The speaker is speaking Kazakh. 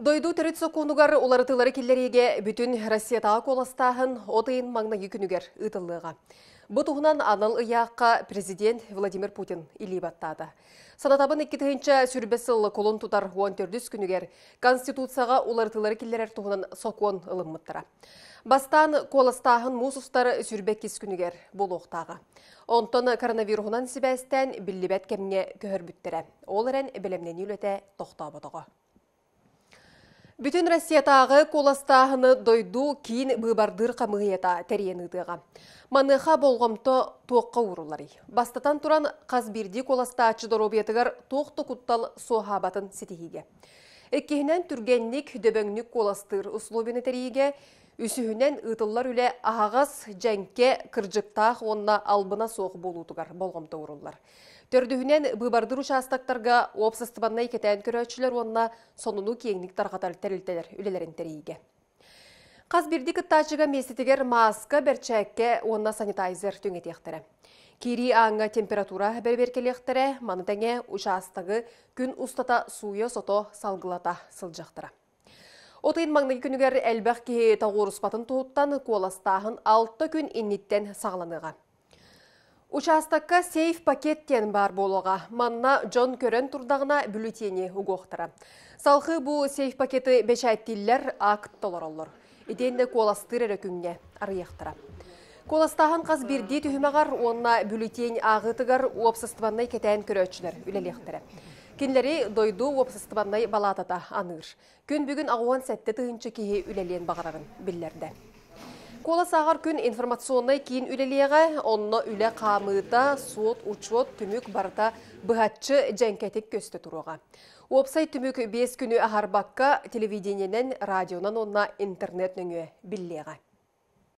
Дойду төрет сокунугар уларытылары келлерге бүтін Россия таа коластағын отыйын маңна екінігер Бұ Бұтуғынан анал ұяққа президент Владимир Путин илей баттады. Санатабын екетігінші сүрбесіл колон тұтар 14 күнігер Конституцияға уларытылары келлерер тұғынан сокон ұлыммыттыра. Бастан коластағын мусустар сүрбе кескүнігер бұл оқтағы. Онтон коронавирухынан сібәстен білібәт кәміне көхір бүттірі. Ол әрін білімнен тоқта тоқтабыдығы. Бүтін Россиятағы коластағыны дойду кейін бұғбардыр қамығыета тәренідіға. Маныға болғымты тоққа ұрылары. Бастатан тұран қазберді коластағычы доробетігір тоқты құттал соғабатын сетігеге. Эккихінен түргенник дөбөңнүк коластыр условины териге, үсүһүнен ытыллар үле ағас жәнке кыржықтақ онна албына соғы болуутугар болгом орынлар. Төрдүһүнен быбардыр участоктарга обсыстыбанна икетен көрөчүлөр онна сонуну кеңник таргатар терилтелер үлелерин тәрейге. бирдик ұттачыға меситигер маска, берчәкке, онна санитайзер түңетектірі. Кири аңға температура бәрберкелектері ұша астығы күн ұстата суя сото салғылата сылжақтыра. Отын маңдығы күнігер әлбәқ кейі ұспатын тұғыттан қоластағын алты күн инниттен сағланыға. астыққа сейф пакеттен бар болуға. Манна Джон Көрен турдағына бүлітені ұғоқтыра. Салқы бұ сейф пакеті бешәйттілер акт толар олыр. Иденді қоластыр әрі күнге Коластахан қаз бирди түхімағар, онна бүлітейін ағытығар уапсыстыбаннай кетәйін көрөтшілер, үлелектері. Кенлері дойду уапсыстыбаннай балатата аныр. Күн бүгін ауан сәтті тыынчы кейі үлелен бағаларын білдерді. Коласағар күн информационнай кейін үлелеға, онна үле қамыта суот, учот, түмік барда бұғатчы жәнкәтек көсті тұруға. Опсай түмік 5 күні бакка телевидениенен, радионан онна интернет нөңе